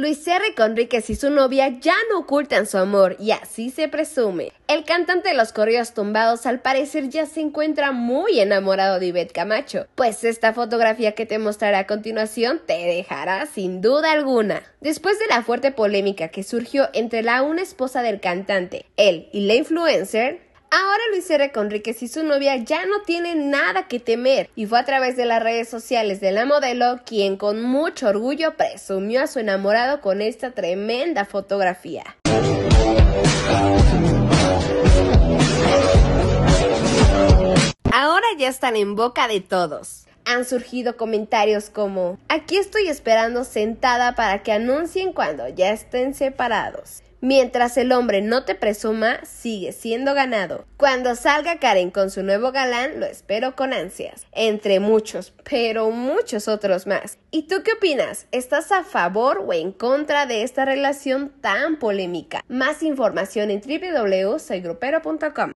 Luis R. Conríquez y su novia ya no ocultan su amor y así se presume. El cantante de los corridos tumbados al parecer ya se encuentra muy enamorado de Ivette Camacho, pues esta fotografía que te mostraré a continuación te dejará sin duda alguna. Después de la fuerte polémica que surgió entre la una esposa del cantante, él y la influencer, Ahora Luis R. Conríquez y su novia ya no tienen nada que temer y fue a través de las redes sociales de la modelo quien con mucho orgullo presumió a su enamorado con esta tremenda fotografía. Ahora ya están en boca de todos han surgido comentarios como, aquí estoy esperando sentada para que anuncien cuando ya estén separados. Mientras el hombre no te presuma, sigue siendo ganado. Cuando salga Karen con su nuevo galán, lo espero con ansias. Entre muchos, pero muchos otros más. ¿Y tú qué opinas? ¿Estás a favor o en contra de esta relación tan polémica? Más información en www.soygropero.com.